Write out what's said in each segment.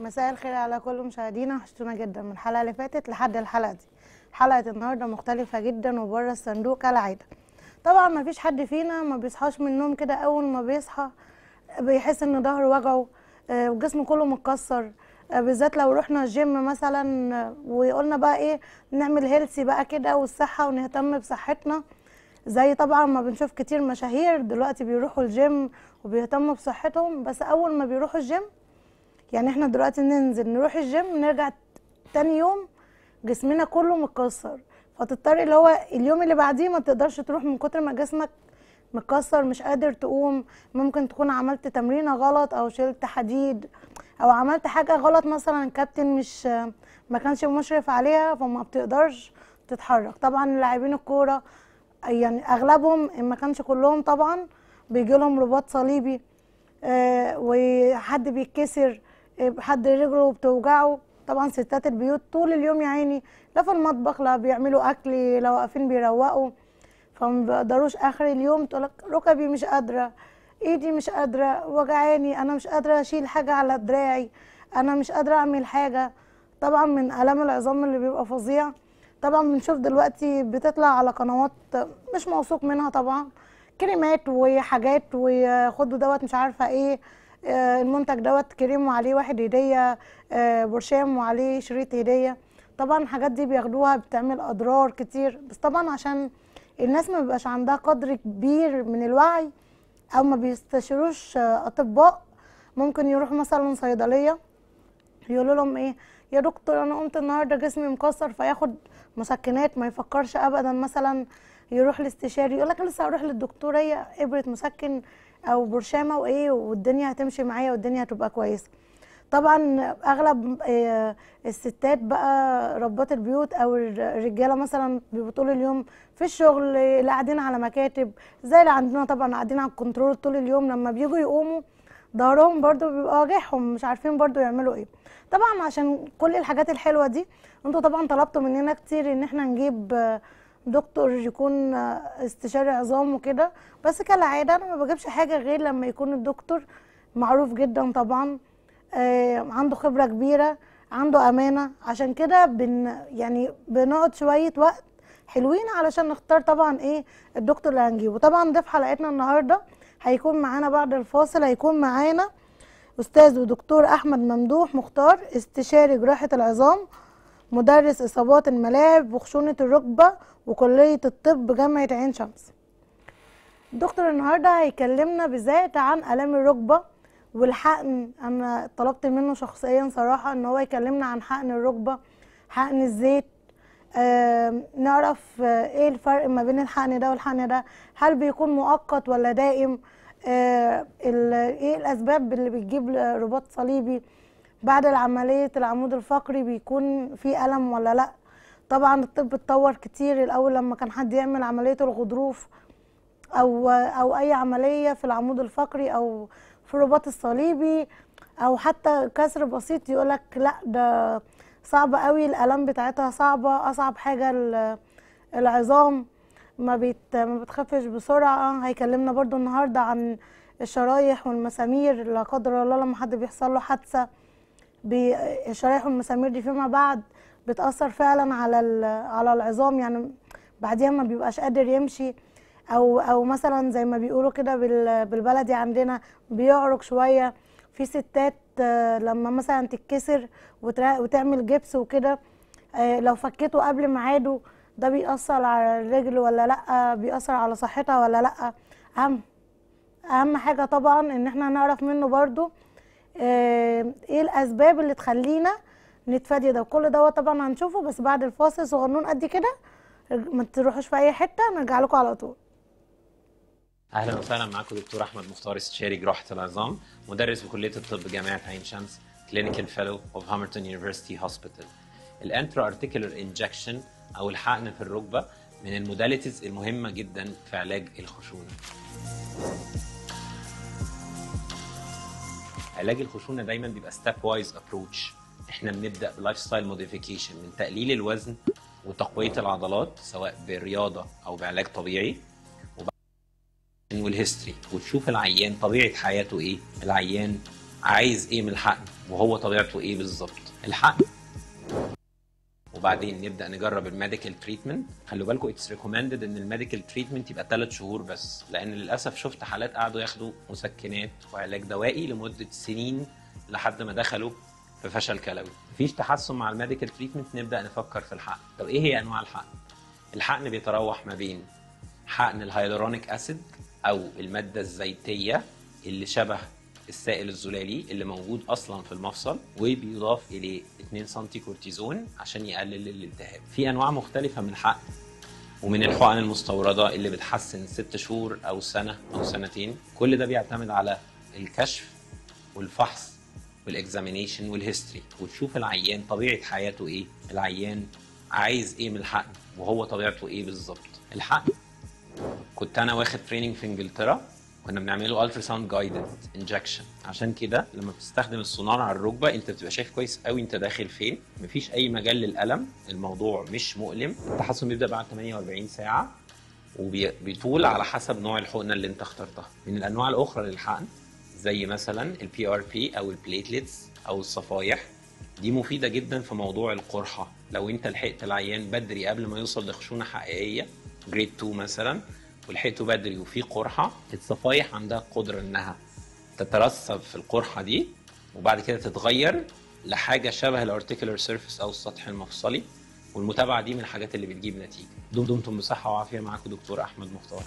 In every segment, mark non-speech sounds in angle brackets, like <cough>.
مساء الخير على كل مشاهدينا وحشتونا جدا من الحلقه اللي فاتت لحد الحلقه دي حلقه النهارده مختلفه جدا وبره الصندوق كالعاده طبعا ما فيش حد فينا ما بيصحاش من النوم كده اول ما بيصحى بيحس ان ظهره وجعه آه، وجسمه كله متكسر آه، بالذات لو رحنا الجيم مثلا آه، وقلنا بقى ايه نعمل هيلثي بقى كده والصحه ونهتم بصحتنا زي طبعا ما بنشوف كتير مشاهير دلوقتي بيروحوا الجيم وبيهتموا بصحتهم بس اول ما بيروحوا الجيم يعني احنا دلوقتي ننزل نروح الجيم نرجع تاني يوم جسمنا كله متكسر فتضطر اللي هو اليوم اللي بعديه ما تقدرش تروح من كتر ما جسمك متكسر مش قادر تقوم ممكن تكون عملت تمرينه غلط او شلت حديد او عملت حاجه غلط مثلا الكابتن مش ما كانش مشرف عليها فما بتقدرش تتحرك طبعا لاعبين الكوره يعني اغلبهم ما كانش كلهم طبعا بيجي لهم رباط صليبي آه وحد بيتكسر حد رجله بتوجعه طبعا ستات البيوت طول اليوم يا عيني لا في المطبخ لا بيعملوا اكل لا واقفين بيروقوا فما بيقدروش اخر اليوم تقولك ركبي مش قادره ايدي مش قادره وجعاني انا مش قادره اشيل حاجه على دراعي انا مش قادره اعمل حاجه طبعا من الام العظام اللي بيبقى فظيع طبعا بنشوف دلوقتي بتطلع على قنوات مش موثوق منها طبعا كلمات وحاجات وخدوا دوت مش عارفه ايه آه، المنتج دوت كريم وعليه واحد هديه آه، برشام وعليه شريط هديه طبعا الحاجات دي بياخدوها بتعمل اضرار كتير بس طبعا عشان الناس ما بيبقاش عندها قدر كبير من الوعي او ما بيستشيروش آه، اطباء ممكن يروحوا مثلا صيدليه يقولوا لهم ايه يا دكتور انا قمت النهارده جسمي مكسر فياخد مسكنات ما يفكرش ابدا مثلا يروح الاستشاري يقول لك لسه هروح للدكتوريه هي ابره مسكن او برشامه وايه والدنيا هتمشي معايا والدنيا هتبقى كويسه طبعا اغلب آه، الستات بقى ربات البيوت او الرجاله مثلا بيبقوا طول اليوم في الشغل لا قاعدين على مكاتب زي اللي عندنا طبعا قاعدين على الكنترول طول اليوم لما بيجوا يقوموا ظهرهم برضو بيبقى واجعهم مش عارفين برضو يعملوا ايه طبعا عشان كل الحاجات الحلوه دي انتوا طبعا طلبتوا مننا كتير ان احنا نجيب آه، دكتور يكون استشاري عظام وكده بس كالعاده انا ما بجيبش حاجه غير لما يكون الدكتور معروف جدا طبعا آه، عنده خبره كبيره عنده امانه عشان كده بن يعني بنقعد شويه وقت حلوين علشان نختار طبعا ايه الدكتور اللي هنجيبه طبعا ضيف حلقتنا النهارده هيكون معانا بعد الفاصل هيكون معانا استاذ ودكتور احمد ممدوح مختار استشاري جراحه العظام مدرس إصابات الملاعب وخشونة الركبة وكلية الطب جامعة عين شمس دكتور النهاردة هيكلمنا بالذات عن ألام الركبة والحقن أنا طلبت منه شخصيا صراحة إن هو يكلمنا عن حقن الركبة حقن الزيت آه نعرف آه ايه الفرق ما بين الحقن ده والحقن ده هل بيكون مؤقت ولا دائم آه ايه الاسباب اللي بتجيب رباط صليبي بعد العملية العمود الفقري بيكون في ألم ولا لأ طبعا الطب اتطور كتير الأول لما كان حد يعمل عملية الغضروف أو أو أي عملية في العمود الفقري أو في الرباط الصليبي أو حتى كسر بسيط يقولك لأ ده صعبة قوي الألام بتاعتها صعبة أصعب حاجة العظام ما, بيت ما بتخفش بسرعة هيكلمنا برضو النهاردة عن الشرايح والمسامير لا قدر الله لما حد بيحصل له حادثة شرايح المسامير دي فيما بعد بتاثر فعلا على على العظام يعني بعديها ما بيبقاش قادر يمشي او او مثلا زي ما بيقولوا كده بالبلدي عندنا بيعرق شويه في ستات لما مثلا تتكسر وتعمل جبس وكده آه، لو فكته قبل ميعاده ده بيأثر على الرجل ولا لأ بيأثر على صحتها ولا لأ أهم أهم حاجة طبعا إن احنا نعرف منه برضو ايه الاسباب اللي تخلينا نتفادي ده وكل دوت طبعا هنشوفه بس بعد الفاصل صغنون قد كده ما تروحوش في اي حته نرجع لكم على طول اهلا وسهلا معاكم دكتور احمد مختار استشاري جراحه العظام مدرس بكليه الطب جامعه عين شمس كلينيكال فيلو اوف هامرتون يونيفرسيتي هوسبيتال الانترا ارتيكولار انجكشن او الحقن في الركبه من الموداليتيز المهمه جدا في علاج الخشونه علاج الخشونه دايما بيبقى ستيب وايز ابروتش احنا بنبدا بلايف ستايل موديفيكيشن من تقليل الوزن وتقويه العضلات سواء بالرياضه او بعلاج طبيعي والهيستوري وتشوف العيان طبيعه حياته ايه العيان عايز ايه من الحقن وهو طبيعته ايه بالظبط الحقن وبعدين نبدا نجرب الميديكال تريتمنت خلوا بالكم اتس ريكومندد ان الميديكال تريتمنت يبقى ثلاث شهور بس لان للاسف شفت حالات قعدوا ياخدوا مسكنات وعلاج دوائي لمده سنين لحد ما دخلوا في فشل كلوي مفيش تحسن مع الميديكال تريتمنت نبدا نفكر في الحقن طب ايه هي انواع الحقن الحقن بيتراوح ما بين حقن الهيالورونيك اسيد او الماده الزيتيه اللي شبه السائل الزلالي اللي موجود اصلا في المفصل وبيضاف اليه 2 سم كورتيزون عشان يقلل الالتهاب في انواع مختلفه من الحقن ومن الحقن المستورده اللي بتحسن ست شهور او سنه او سنتين كل ده بيعتمد على الكشف والفحص والاكزامينيشن والهيستوري وتشوف العيان طبيعه حياته ايه العيان عايز ايه من الحقن وهو طبيعته ايه بالظبط الحقن كنت انا واخد تريننج في انجلترا كنا بنعمل له الترا ساوند جايدد انجكشن عشان كده لما بتستخدم السونار على الركبه انت بتبقى شايف كويس قوي انت داخل فين مفيش اي مجال للالم الموضوع مش مؤلم التحسن بيبدا بعد 48 ساعه وبيطول على حسب نوع الحقنه اللي انت اخترتها من الانواع الاخرى للحقن زي مثلا البي ار بي او البليتلتس او الصفايح دي مفيده جدا في موضوع القرحه لو انت لحقت العيان بدري قبل ما يوصل لخشونه حقيقيه جريد 2 مثلا ولحقته بدري وفي قرحه الصفايح عندها قدره انها تترسب في القرحه دي وبعد كده تتغير لحاجه شبه الارتيكولار سيرفيس او السطح المفصلي والمتابعه دي من الحاجات اللي بتجيب نتيجه دمتم بصحه وعافيه معاكم دكتور احمد مختار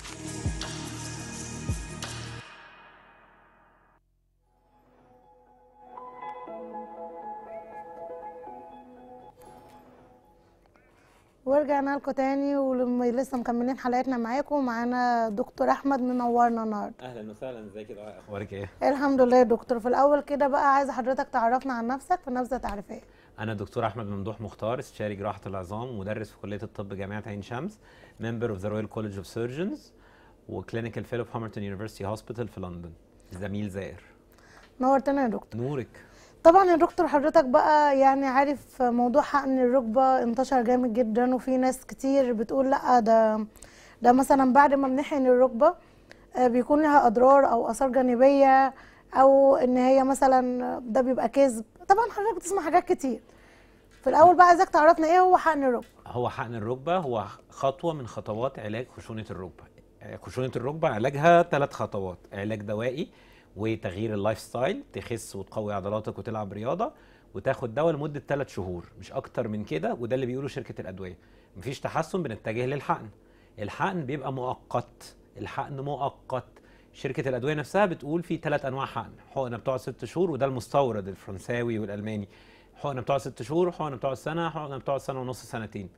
ورجعنا لكم تاني ولسه مكملين حلقتنا معاكم ومعانا دكتور احمد منورنا النهارده اهلا وسهلا ازيك يا دكتور اخبارك ايه الحمد لله يا دكتور في الاول كده بقى عايز حضرتك تعرفنا عن نفسك في نبذه تعريفيه انا دكتور احمد ممدوح مختار استشاري جراحه العظام مدرس في كليه الطب جامعه عين شمس ممبر اوف ذا رويال كولج اوف سيرجنز وكلينيكال فيلو في هامرتون يونيفرسيتي هوسبيتال في لندن زميل زائر نورتنا يا دكتور نورك طبعا الدكتور حضرتك بقى يعني عارف موضوع حقن الركبه انتشر جامد جدا وفي ناس كتير بتقول لا ده ده مثلا بعد ما بنحقن الركبه آه، بيكون لها اضرار او اثار جانبيه او ان هي مثلا ده بيبقى كذب طبعا حضرتك بتسمع حاجات كتير في الاول بقى عايزك تعرفنا ايه هو حقن الركبه هو حقن الركبه هو خطوه من خطوات علاج خشونه الركبه آه، خشونه الركبه علاجها ثلاث خطوات علاج دوائي وتغيير اللايف ستايل تخس وتقوي عضلاتك وتلعب رياضه وتاخد دواء لمده 3 شهور مش اكتر من كده وده اللي بيقوله شركه الادويه مفيش تحسن بنتجه للحقن الحقن بيبقى مؤقت الحقن مؤقت شركه الادويه نفسها بتقول في ثلاث انواع حقن حقنه بتقعد ست شهور وده المستورد الفرنساوي والالماني حقنه بتقعد ست شهور حقنه بتقعد سنه حقنه بتقعد سنه ونص سنتين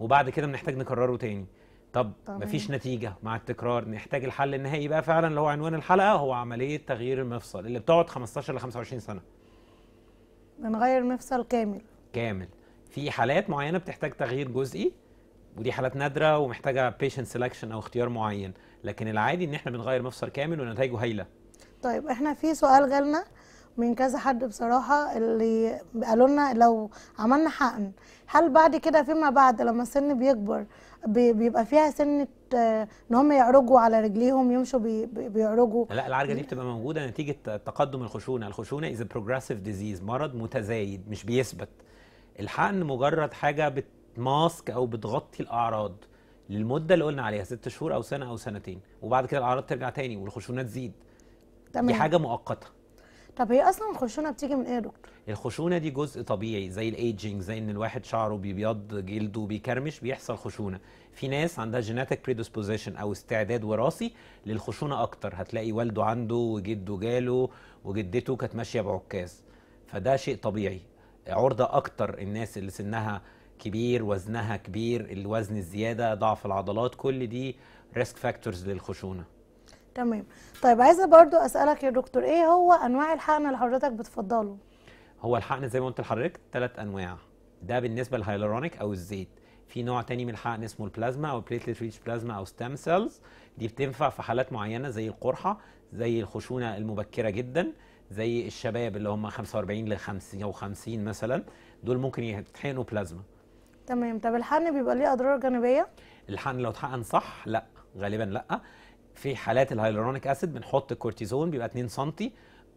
وبعد كده بنحتاج نكرره تاني طب طبعا. مفيش نتيجه مع التكرار نحتاج الحل النهائي بقى فعلا اللي هو عنوان الحلقه هو عمليه تغيير المفصل اللي بتقعد 15 ل 25 سنه بنغير مفصل كامل كامل في حالات معينه بتحتاج تغيير جزئي ودي حالات نادره ومحتاجه بيشنت سيلكشن او اختيار معين لكن العادي ان احنا بنغير مفصل كامل ونتائجه هايله طيب احنا في سؤال جالنا من كذا حد بصراحه اللي قالوا لنا لو عملنا حقن هل بعد كده فيما بعد لما السن بيكبر بيبقى فيها سنه آه، ان هم يعرجوا على رجليهم يمشوا بي بيعرجوا لا العرجه دي بتبقى موجوده نتيجه تقدم الخشونه الخشونه از بروجريسيف ديزيز مرض متزايد مش بيثبت الحقن مجرد حاجه بتماسك او بتغطي الاعراض للمده اللي قلنا عليها ست شهور او سنه او سنتين وبعد كده الاعراض ترجع تاني والخشونه تزيد تمام. دي حاجه مؤقته طب هي اصلا الخشونه بتيجي من ايه يا دكتور الخشونه دي جزء طبيعي زي الايجنج زي ان الواحد شعره بيبيض جلده بيكرمش بيحصل خشونه في ناس عندها جيناتيك بريدسبوزيشن او استعداد وراثي للخشونه اكتر هتلاقي والده عنده وجده جاله وجدته كانت ماشيه بعكاز فده شيء طبيعي عرضه اكتر الناس اللي سنها كبير وزنها كبير الوزن الزياده ضعف العضلات كل دي ريسك فاكتورز للخشونه تمام طيب عايزه برضو اسالك يا دكتور ايه هو انواع الحقن اللي حضرتك بتفضله هو الحقن زي ما قلت لحضرتك ثلاث انواع ده بالنسبه للهيالورونيك او الزيت في نوع تاني من الحقن اسمه البلازما او بليتلت ريتش بلازما او ستام سيلز دي بتنفع في حالات معينه زي القرحه زي الخشونه المبكره جدا زي الشباب اللي هم 45 ل 50 مثلا دول ممكن يتحقنوا بلازما تمام طب الحقن بيبقى ليه اضرار جانبيه الحقن لو اتحقن صح لا غالبا لا في حالات الهايلورونيك اسيد بنحط الكورتيزون بيبقى 2 سم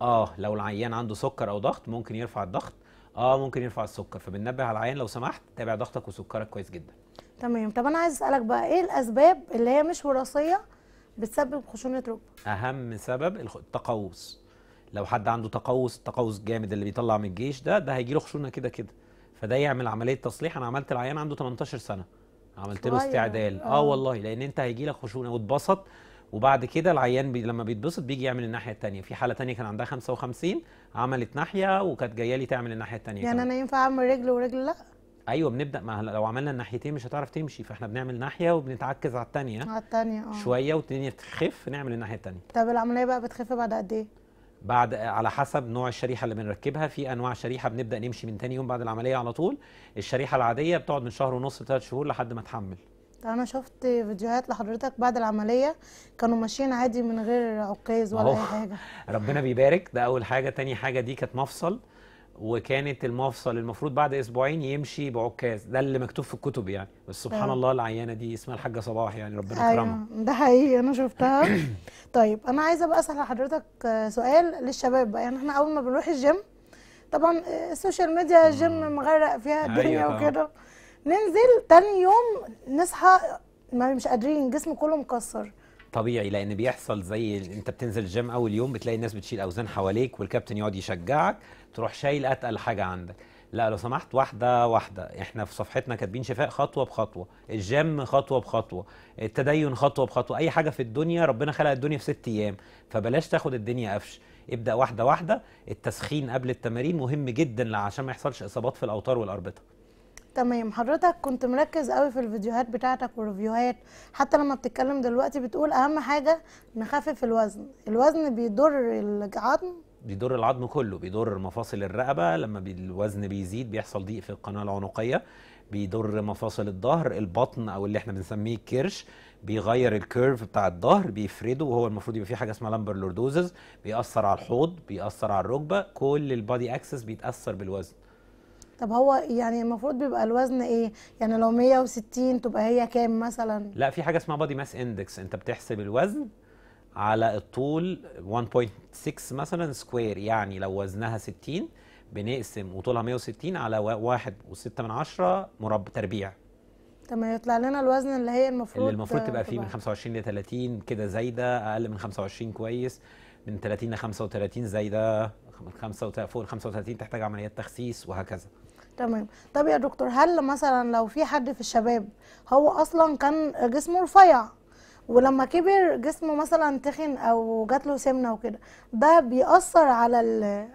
اه لو العيان عنده سكر او ضغط ممكن يرفع الضغط اه ممكن يرفع السكر فبننبه على العيان لو سمحت تابع ضغطك وسكرك كويس جدا تمام طب انا عايز اسالك بقى ايه الاسباب اللي هي مش وراثيه بتسبب خشونه ركبه اهم سبب التقوس لو حد عنده تقوس تقوس جامد اللي بيطلع من الجيش ده ده هيجي له خشونه كده كده فده يعمل عمليه تصليح انا عملت العيان عنده 18 سنه عملت له استعدال اه, آه والله لان انت هيجي لك خشونه واتبسط وبعد كده العيان بي لما بيتبسط بيجي يعمل الناحيه الثانيه في حاله ثانيه كان عندها 55 عملت ناحيه وكانت جايه لي تعمل الناحيه الثانيه يعني كمان. انا ينفع اعمل رجل ورجل لا ايوه بنبدا ما لو عملنا الناحيتين مش هتعرف تمشي فاحنا بنعمل ناحيه وبنتعكز على الثانيه على الثانيه اه شويه والثانيه تخف نعمل الناحيه الثانيه طب العمليه بقى بتخف بعد قد ايه بعد على حسب نوع الشريحه اللي بنركبها في انواع شريحه بنبدا نمشي من ثاني يوم بعد العمليه على طول الشريحه العاديه بتقعد من شهر ونص لثلاث شهور لحد ما تحمل انا شفت فيديوهات لحضرتك بعد العمليه كانوا ماشيين عادي من غير عكاز ولا اي حاجه ربنا بيبارك ده اول حاجه تاني حاجه دي كانت مفصل وكانت المفصل المفروض بعد اسبوعين يمشي بعكاز ده اللي مكتوب في الكتب يعني بس سبحان ده. الله العيانه دي اسمها الحاجه صباح يعني ربنا أيوة، يكرمها أيوة. ده حقيقي انا شفتها <clears throat> طيب انا عايزه بقى اسال حضرتك سؤال للشباب بقى يعني احنا اول ما بنروح الجيم طبعا السوشيال ميديا الجيم مغرق فيها أيوة الدنيا أيوة وكده ننزل تاني يوم نصحى ما مش قادرين جسم كله مكسر طبيعي لان بيحصل زي انت بتنزل الجيم اول يوم بتلاقي الناس بتشيل اوزان حواليك والكابتن يقعد يشجعك تروح شايل اتقل حاجه عندك لا لو سمحت واحده واحده احنا في صفحتنا كاتبين شفاء خطوه بخطوه الجيم خطوه بخطوه التدين خطوه بخطوه اي حاجه في الدنيا ربنا خلق الدنيا في ست ايام فبلاش تاخد الدنيا قفش ابدا واحده واحده التسخين قبل التمارين مهم جدا عشان ما يحصلش اصابات في الاوتار والاربطه تمام حضرتك كنت مركز قوي في الفيديوهات بتاعتك والريفيوهات حتى لما بتتكلم دلوقتي بتقول اهم حاجه نخفف الوزن الوزن بيضر العظم بيضر العظم كله بيضر مفاصل الرقبه لما الوزن بيزيد بيحصل ضيق في القناه العنقيه بيضر مفاصل الظهر البطن او اللي احنا بنسميه الكرش بيغير الكيرف بتاع الظهر بيفرده وهو المفروض يبقى فيه حاجه اسمها لامبر لوردوزز بيأثر على الحوض بيأثر على الركبه كل البادي اكسس بيتأثر بالوزن طب هو يعني المفروض بيبقى الوزن ايه؟ يعني لو 160 تبقى هي كام مثلا؟ لا في حاجه اسمها بادي ماس اندكس انت بتحسب الوزن على الطول 1.6 مثلا سكوير يعني لو وزنها 60 بنقسم وطولها 160 على 1.6 من 10 مربع تربيع تمام يطلع لنا الوزن اللي هي المفروض اللي المفروض تبقى فيه من 25 ل 30 كده زايده اقل من 25 كويس من 30 ل 35 زايده 5 فوق ال 35 تحتاج عمليات تخسيس وهكذا تمام طب يا دكتور هل مثلا لو في حد في الشباب هو اصلا كان جسمه رفيع ولما كبر جسمه مثلا تخن او جات له سمنه وكده ده بيأثر على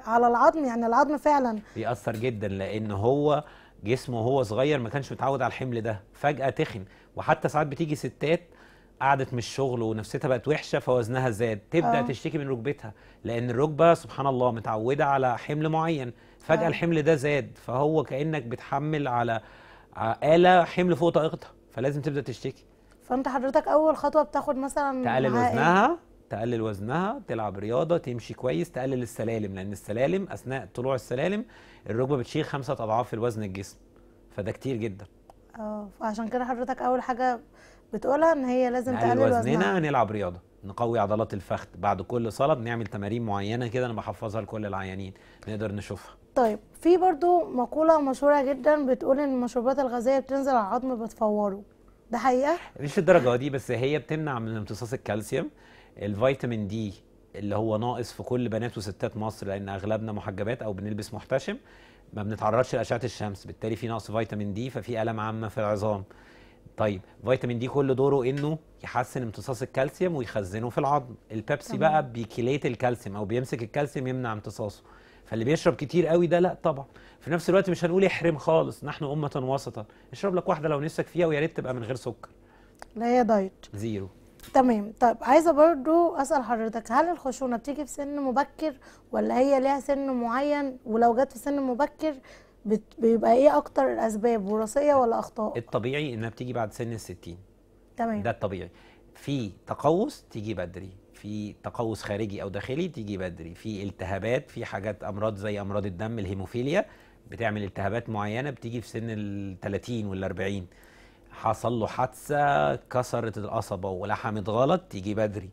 على العظم يعني العظم فعلا بيأثر جدا لان هو جسمه وهو صغير ما كانش متعود على الحمل ده فجأة تخن وحتى ساعات بتيجي ستات قعدت من الشغل ونفسيتها بقت وحشه فوزنها زاد تبدا أوه. تشتكي من ركبتها لان الركبه سبحان الله متعوده على حمل معين فجاه آه. الحمل ده زاد فهو كانك بتحمل على آلة حمل فوق طاقتها فلازم تبدا تشتكي فانت حضرتك اول خطوه بتاخد مثلا تقلل إيه؟ وزنها تقلل وزنها تلعب رياضه تمشي كويس تقلل السلالم لان السلالم اثناء طلوع السلالم الركبه بتشيل خمسة اضعاف الوزن الجسم فده كتير جدا اه فعشان كده حضرتك اول حاجه بتقولها ان هي لازم تقلل وزنها نلعب رياضه نقوي عضلات الفخذ بعد كل صلاه بنعمل تمارين معينه كده انا بحفظها لكل العيانين نقدر نشوفها طيب في برضو مقوله مشهوره جدا بتقول ان المشروبات الغازيه بتنزل على العظم بتفوره ده حقيقه مش الدرجه دي بس هي بتمنع من امتصاص الكالسيوم الفيتامين دي اللي هو ناقص في كل بنات وستات مصر لان اغلبنا محجبات او بنلبس محتشم ما بنتعرضش لاشعه الشمس بالتالي في نقص فيتامين دي ففي الام عامه في العظام طيب فيتامين دي كل دوره انه يحسن امتصاص الكالسيوم ويخزنه في العظم البيبسي بقى بيكيليت الكالسيوم او بيمسك الكالسيوم يمنع امتصاصه فاللي بيشرب كتير قوي ده لا طبعا في نفس الوقت مش هنقول احرم خالص نحن امه وسطا اشرب لك واحده لو نفسك فيها ويا ريت تبقى من غير سكر لا هي دايت زيرو تمام طب عايزه برضو اسال حضرتك هل الخشونه بتيجي في سن مبكر ولا هي ليها سن معين ولو جت في سن مبكر بيبقى ايه اكتر الاسباب وراثيه ولا اخطاء الطبيعي انها بتيجي بعد سن ال 60 تمام ده الطبيعي في تقوس تيجي بدري في تقوس خارجي او داخلي تيجي بدري في التهابات في حاجات امراض زي امراض الدم الهيموفيليا بتعمل التهابات معينه بتيجي في سن ال 30 وال 40 حصل له حادثه كسرت القصبه ولحمت غلط تيجي بدري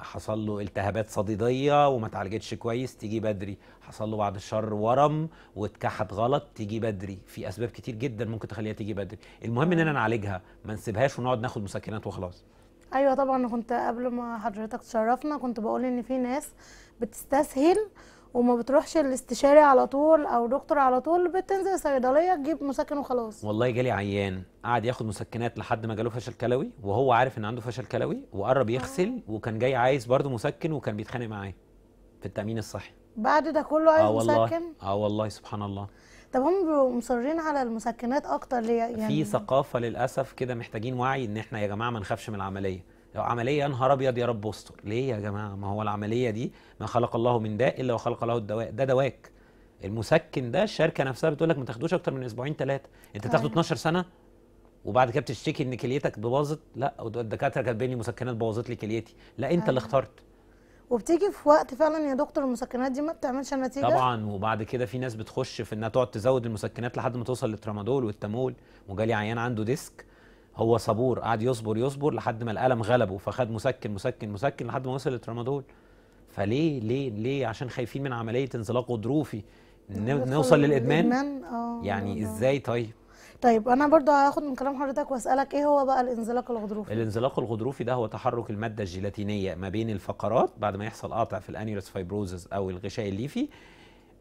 حصل له التهابات صديديه وما اتعالجتش كويس تيجي بدري حصل له بعد الشر ورم واتكحت غلط تيجي بدري في اسباب كتير جدا ممكن تخليها تيجي بدري المهم اننا نعالجها ما نسيبهاش ونقعد ناخد مسكنات وخلاص ايوه طبعا كنت قبل ما حضرتك تشرفنا كنت بقول ان في ناس بتستسهل وما بتروحش الاستشاري على طول او دكتور على طول بتنزل صيدليه تجيب مسكن وخلاص والله جالي عيان قعد ياخد مسكنات لحد ما جاله فشل كلوي وهو عارف ان عنده فشل كلوي وقرب آه. يغسل وكان جاي عايز برضه مسكن وكان بيتخانق معاه في التامين الصحي بعد ده كله عايز آه والله. مسكن اه والله سبحان الله طب هم مصرين على المسكنات اكتر ليه يعني في ثقافه للاسف كده محتاجين وعي ان احنا يا جماعه ما نخافش من العمليه لو عمليه يا نهار ابيض يا رب استر ليه يا جماعه ما هو العمليه دي ما خلق الله من داء الا وخلق له الدواء ده دواك المسكن ده الشركه نفسها بتقول لك ما تاخدوش اكتر من اسبوعين ثلاثه انت تاخده 12 أيوة. سنه وبعد كده بتشتكي ان كليتك باظت لا الدكاتره كاتبين لي مسكنات بوظت لي كليتي لا انت اللي أيوة. اخترت وبتيجي في وقت فعلا يا دكتور المسكنات دي ما بتعملش نتيجه طبعا وبعد كده في ناس بتخش في انها تقعد تزود المسكنات لحد ما توصل للترامادول والتامول وجالي عيان عنده ديسك هو صبور قعد يصبر يصبر لحد ما الالم غلبه فخد مسكن مسكن مسكن لحد ما وصل الترامادول فليه ليه ليه عشان خايفين من عمليه انزلاق غضروفي نوصل للادمان آه، يعني ازاي طيب طيب انا برضو هاخد من كلام حضرتك واسالك ايه هو بقى الانزلاق الغضروفي الانزلاق الغضروفي ده هو تحرك الماده الجيلاتينيه ما بين الفقرات بعد ما يحصل قطع في الانيروس فايبروزز او الغشاء الليفي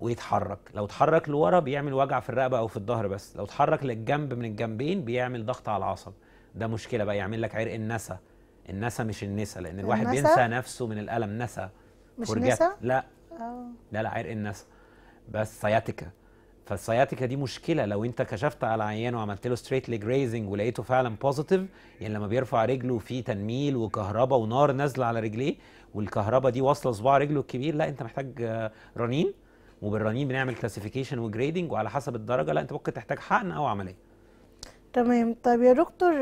ويتحرك لو اتحرك لورا بيعمل وجع في الرقبه او في الظهر بس لو اتحرك للجنب من الجنبين بيعمل ضغط على العصب ده مشكله بقى يعمل لك عرق النسا النسا مش النسا لان الواحد النسا؟ بينسى نفسه من الالم نسا مش فرجات. نسا لا أوه. لا لا عرق النسا بس سياتيكا فالسياتيكا دي مشكله لو انت كشفت على عيان وعملت له ستريت ليج ريزنج ولقيته فعلا بوزيتيف يعني لما بيرفع رجله في تنميل وكهرباء ونار نازله على رجليه والكهرباء دي واصله صباع رجله الكبير لا انت محتاج آه، رنين وبالرنين بنعمل كلاسيفيكيشن وجريدنج وعلى حسب الدرجه لا انت ممكن تحتاج حقن او عمليه تمام طيب يا دكتور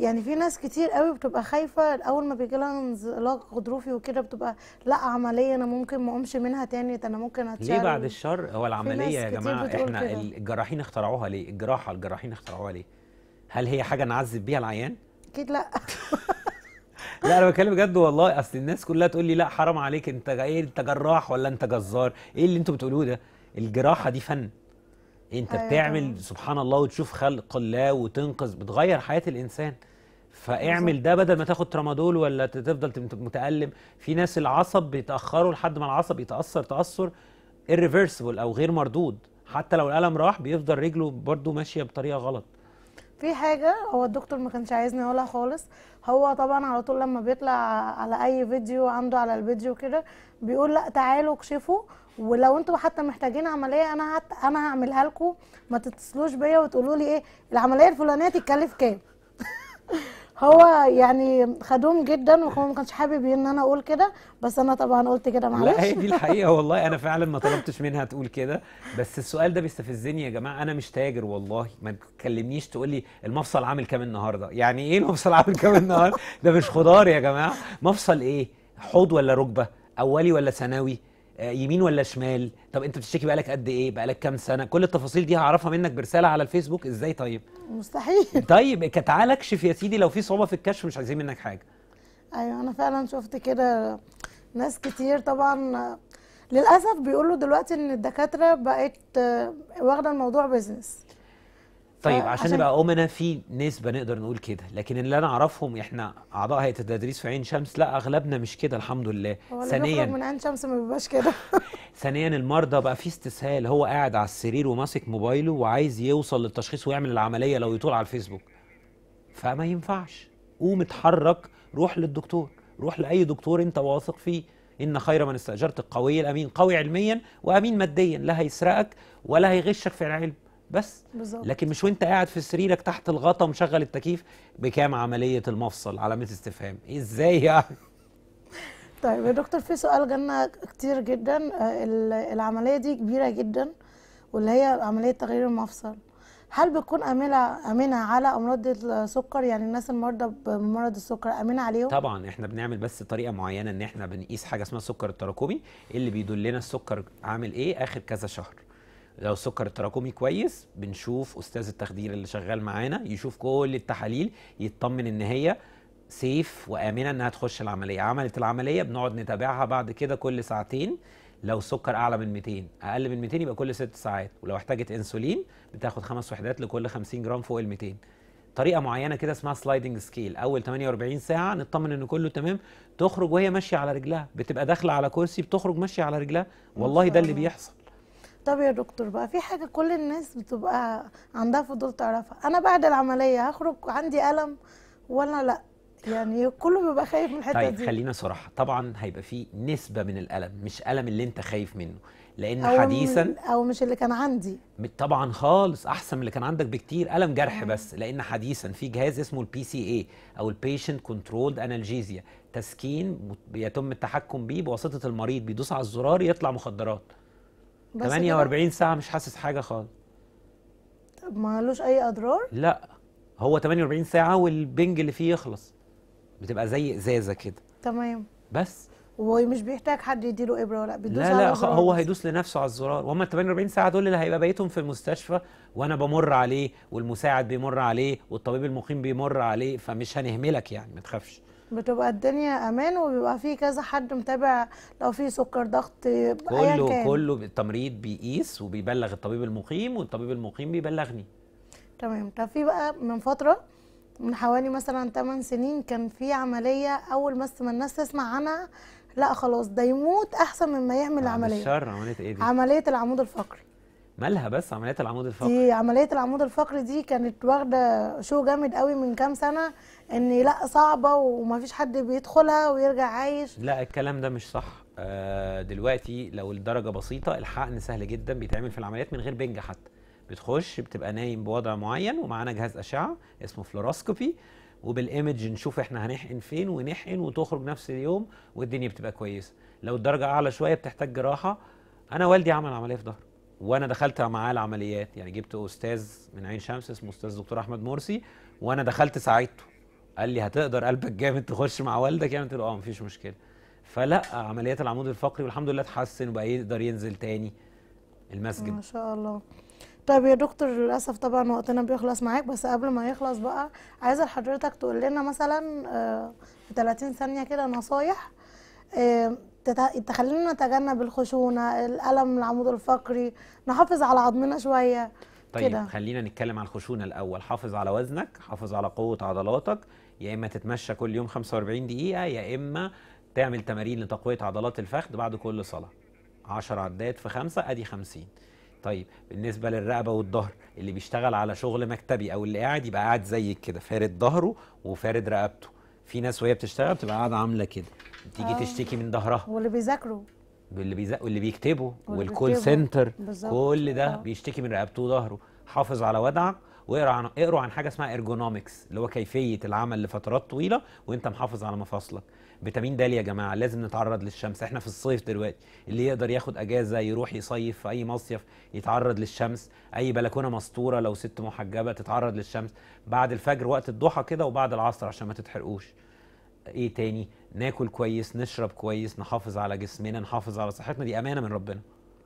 يعني في ناس كتير قوي بتبقى خايفه اول ما بيجي لها انزلاق غضروفي وكده بتبقى لا عمليه انا ممكن ما اقومش منها تاني انا ممكن اتشال ليه بعد الشر هو العمليه يا جماعه احنا الجراحين اخترعوها ليه الجراحه الجراحين اخترعوها ليه هل هي حاجه نعذب بيها العيان اكيد لا <laughs> لا انا بتكلم بجد والله اصل الناس كلها تقول لي لا حرام عليك انت ايه انت جراح ولا انت جزار ايه اللي انتوا بتقولوه ده الجراحه دي فن انت أيوة بتعمل سبحان الله وتشوف خلق الله وتنقذ بتغير حياه الانسان فاعمل ده بدل ما تاخد ترامادول ولا تفضل متالم في ناس العصب بيتاخروا لحد ما العصب يتاثر تاثر irreversible او غير مردود حتى لو الالم راح بيفضل رجله برده ماشيه بطريقه غلط في حاجه هو الدكتور ما كانش عايزني اقولها خالص هو طبعا على طول لما بيطلع على اي فيديو عنده على الفيديو كده بيقول لا تعالوا اكشفوا ولو انتوا حتى محتاجين عمليه انا هت... انا هعملها لكم ما تتصلوش بيا وتقولوا لي ايه العمليه الفلانيه تتكلف كام <laughs> هو يعني خدوم جدا وهو ما كانش حابب ان انا اقول كده بس انا طبعا قلت كده معلش لا هي دي الحقيقه والله انا فعلا ما طلبتش منها تقول كده بس السؤال ده بيستفزني يا جماعه انا مش تاجر والله ما تكلمنيش تقول لي المفصل عامل كام النهارده يعني ايه المفصل عامل كام النهارده ده مش خضار يا جماعه مفصل ايه حوض ولا ركبه اولي ولا ثانوي آه، يمين ولا شمال طب انت بتشتكي بقالك قد ايه بقالك كام سنه كل التفاصيل دي هعرفها منك برساله على الفيسبوك ازاي طيب مستحيل <laughs> طيب تعالى اكشف يا سيدي لو في صعوبه في الكشف مش عايزين منك حاجه ايوه انا فعلا شفت كده ناس كتير طبعا للاسف بيقولوا دلوقتي ان الدكاتره بقت آه، واخده الموضوع بيزنس طيب عشان نبقى امنا في نسبه نقدر نقول كده لكن اللي انا اعرفهم احنا اعضاء هيئه التدريس في عين شمس لا اغلبنا مش كده الحمد لله ثانيا من عين شمس ما بيبقاش كده <laughs> ثانيا المرضى بقى في استسهال هو قاعد على السرير وماسك موبايله وعايز يوصل للتشخيص ويعمل العمليه لو يطول على الفيسبوك فما ينفعش قوم اتحرك روح للدكتور روح لاي دكتور انت واثق فيه ان خير من استاجرت القوي الامين قوي علميا وامين ماديا لا هيسرقك ولا هيغشك في العلم بس بالزبط. لكن مش وانت قاعد في سريرك تحت الغطا مشغل التكييف بكام عمليه المفصل علامه استفهام ازاي يعني طيب يا دكتور في سؤال جالنا كتير جدا العمليه دي كبيره جدا واللي هي عمليه تغيير المفصل هل بتكون امنه امنه على امراض السكر يعني الناس المرضى بمرض السكر امنه عليهم طبعا احنا بنعمل بس طريقه معينه ان احنا بنقيس حاجه اسمها السكر التراكمي اللي بيدلنا السكر عامل ايه اخر كذا شهر لو السكر التراكمي كويس بنشوف استاذ التخدير اللي شغال معانا يشوف كل التحاليل يطمن ان هي سيف وامنه انها تخش العمليه عملت العمليه بنقعد نتابعها بعد كده كل ساعتين لو سكر اعلى من 200 اقل من 200 يبقى كل ست ساعات ولو احتاجت انسولين بتاخد خمس وحدات لكل 50 جرام فوق ال 200 طريقه معينه كده اسمها سلايدنج سكيل اول 48 ساعه نطمن ان كله تمام تخرج وهي ماشيه على رجلها بتبقى داخله على كرسي بتخرج ماشيه على رجلها والله ده اللي بيحصل طب يا دكتور بقى في حاجه كل الناس بتبقى عندها فضول تعرفها انا بعد العمليه هخرج عندي الم ولا لا يعني كله بيبقى خايف من الحته طيب دي خلينا صراحه طبعا هيبقى في نسبه من الالم مش الم اللي انت خايف منه لان أو حديثا او مش اللي كان عندي طبعا خالص احسن من اللي كان عندك بكتير الم جرح آه. بس لان حديثا في جهاز اسمه البي سي اي او البيشنت كنترولد انالجيزيا تسكين يتم التحكم بيه بواسطه المريض بيدوس على الزرار يطلع مخدرات 48 ساعه مش حاسس حاجه خالص طب ما لوش اي اضرار لا هو 48 ساعه والبنج اللي فيه يخلص بتبقى زي ازازه كده تمام بس ومش بيحتاج حد يديله ابره ولا بيدوس لا لا على هو هيدوس لنفسه على الزرار وهم ال 48 ساعه دول اللي هيبقى بقيتهم في المستشفى وانا بمر عليه والمساعد بيمر عليه والطبيب المقيم بيمر عليه فمش هنهملك يعني ما تخافش بتبقى الدنيا امان وبيبقى في كذا حد متابع لو في سكر ضغط كله كان. كله التمريض بيقيس وبيبلغ الطبيب المقيم والطبيب المقيم بيبلغني تمام طب في بقى من فتره من حوالي مثلا 8 سنين كان في عمليه اول بس ما الناس تسمع عنها لا خلاص ده يموت احسن مما يعمل عمليه شر عمليه ايه دي؟ عمليه العمود الفقري مالها بس عمليات العمود الفقري دي عمليه العمود الفقري دي كانت واخده شو جامد قوي من كام سنه ان لا صعبه ومفيش حد بيدخلها ويرجع عايش لا الكلام ده مش صح آه، دلوقتي لو الدرجه بسيطه الحقن سهل جدا بيتعمل في العمليات من غير بنج حتى بتخش بتبقى نايم بوضع معين ومعانا جهاز اشعه اسمه فلوروسكوبي وبالايمج نشوف احنا هنحقن فين ونحقن وتخرج نفس اليوم والدنيا بتبقى كويسه لو الدرجه اعلى شويه بتحتاج جراحه انا والدي عمل عمليه في ظهره وانا دخلت معاه العمليات يعني جبت استاذ من عين شمس اسمه استاذ دكتور احمد مرسي وانا دخلت ساعدته قال لي هتقدر قلبك جامد تخش مع والدك يعني قلت له اه مفيش مشكله فلا عمليات العمود الفقري والحمد لله اتحسن وبقى يقدر ينزل تاني المسجد ما شاء الله طيب يا دكتور للاسف طبعا وقتنا بيخلص معاك بس قبل ما يخلص بقى عايزه حضرتك تقول لنا مثلا في آه، 30 ثانيه كده نصايح آه، تخلينا نتجنب الخشونه الالم العمود الفقري نحافظ على عظمنا شويه طيب كدا. خلينا نتكلم عن الخشونه الاول حافظ على وزنك حافظ على قوه عضلاتك يا اما تتمشى كل يوم 45 دقيقه يا اما تعمل تمارين لتقويه عضلات الفخذ بعد كل صلاه 10 عدات في 5 ادي 50 طيب بالنسبه للرقبه والظهر اللي بيشتغل على شغل مكتبي او اللي قاعد يبقى قاعد زيك كده فارد ظهره وفارد رقبته في ناس وهي بتشتغل بتبقى قاعده عامله كده تيجي آه. تشتكي من ظهرها واللي بيذاكروا واللي بيذاكروا واللي بيكتبوا والكول سنتر بالزبط. كل ده آه. بيشتكي من رقبته وظهره حافظ على وضعك واقرا عن اقروا عن حاجه اسمها ارجونومكس اللي هو كيفيه العمل لفترات طويله وانت محافظ على مفاصلك فيتامين د يا جماعه لازم نتعرض للشمس احنا في الصيف دلوقتي اللي يقدر ياخد اجازه يروح يصيف في اي مصيف يتعرض للشمس اي بلكونه مستوره لو ست محجبه تتعرض للشمس بعد الفجر وقت الضحى كده وبعد العصر عشان ما تتحرقوش ايه تاني ناكل كويس نشرب كويس نحافظ على جسمنا نحافظ على صحتنا دي امانه من ربنا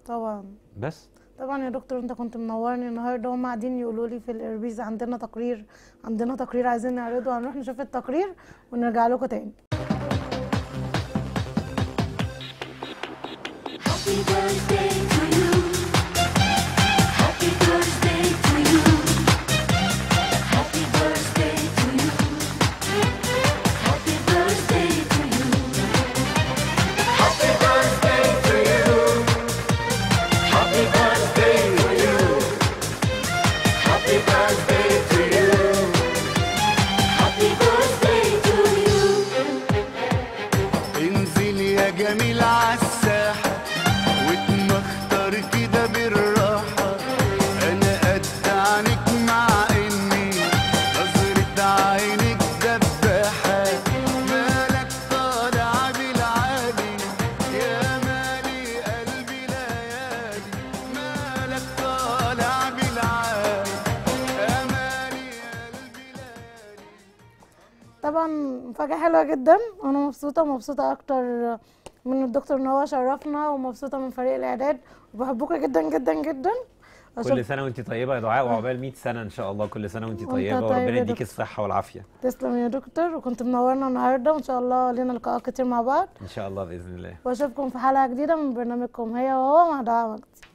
طبعا بس طبعا يا دكتور انت كنت منورني النهارده هم قاعدين يقولوا لي في الاربيز عندنا تقرير عندنا تقرير عايزين نعرضه هنروح نشوف التقرير ونرجع لكم تاني جدا وانا مبسوطه ومبسوطه اكتر من الدكتور ان هو شرفنا ومبسوطه من فريق الاعداد وبحبكم جدا جدا جدا كل سنه وانت طيبه يا دعاء وعقبال 100 سنه ان شاء الله كل سنه وانت طيبه طيب وربنا يديك الصحه والعافيه تسلم يا دكتور وكنت منورنا النهارده وان شاء الله لينا لقاء كتير مع بعض ان شاء الله باذن الله واشوفكم في حلقه جديده من برنامجكم هي وهو مع دعاء مجدي